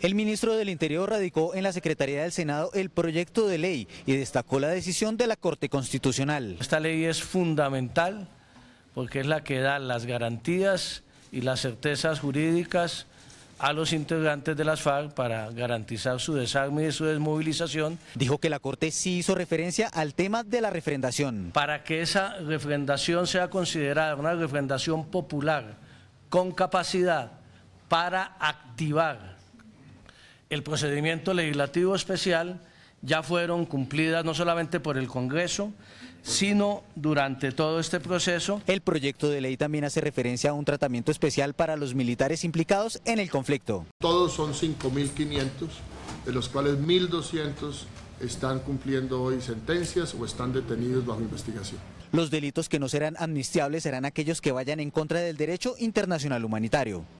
El ministro del Interior radicó en la Secretaría del Senado el proyecto de ley y destacó la decisión de la Corte Constitucional. Esta ley es fundamental porque es la que da las garantías y las certezas jurídicas a los integrantes de las FARC para garantizar su desarme y su desmovilización. Dijo que la Corte sí hizo referencia al tema de la refrendación. Para que esa refrendación sea considerada una refrendación popular con capacidad para activar el procedimiento legislativo especial ya fueron cumplidas no solamente por el Congreso, sino durante todo este proceso. El proyecto de ley también hace referencia a un tratamiento especial para los militares implicados en el conflicto. Todos son 5.500, de los cuales 1.200 están cumpliendo hoy sentencias o están detenidos bajo investigación. Los delitos que no serán amnistiables serán aquellos que vayan en contra del derecho internacional humanitario.